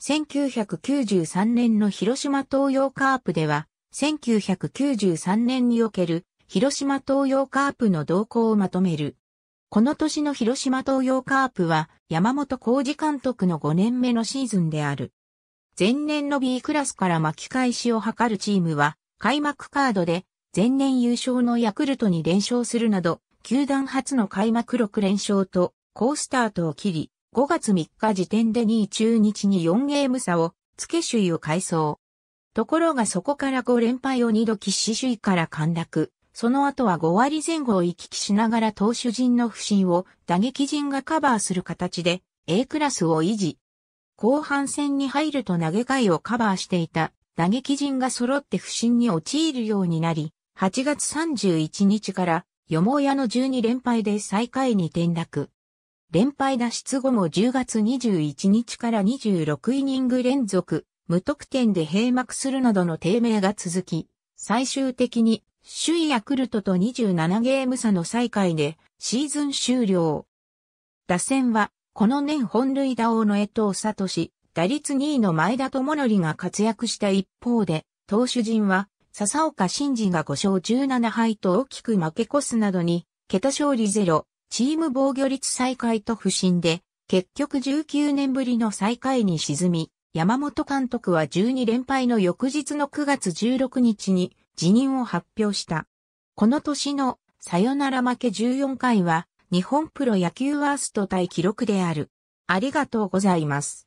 1993年の広島東洋カープでは、1993年における広島東洋カープの動向をまとめる。この年の広島東洋カープは山本浩二監督の5年目のシーズンである。前年の B クラスから巻き返しを図るチームは開幕カードで前年優勝のヤクルトに連勝するなど、球団初の開幕6連勝と高スタートを切り、5月3日時点で2位中日に4ゲーム差をつけ首位を改装。ところがそこから5連敗を2度喫し首位から陥落。その後は5割前後を行き来しながら投手陣の不振を打撃陣がカバーする形で A クラスを維持。後半戦に入ると投げ替えをカバーしていた打撃陣が揃って不振に陥るようになり、8月31日からよもやの12連敗で最下位に転落。連敗脱出後も10月21日から26イニング連続、無得点で閉幕するなどの低迷が続き、最終的に首位ヤクルトと27ゲーム差の再開でシーズン終了。打線はこの年本塁打王の江藤聡、打率2位の前田智則が活躍した一方で、投手陣は笹岡慎二が5勝17敗と大きく負け越すなどに、桁勝利ゼロ、チーム防御率再開と不振で、結局19年ぶりの再開に沈み、山本監督は12連敗の翌日の9月16日に辞任を発表した。この年のサヨナラ負け14回は日本プロ野球ワースト対記録である。ありがとうございます。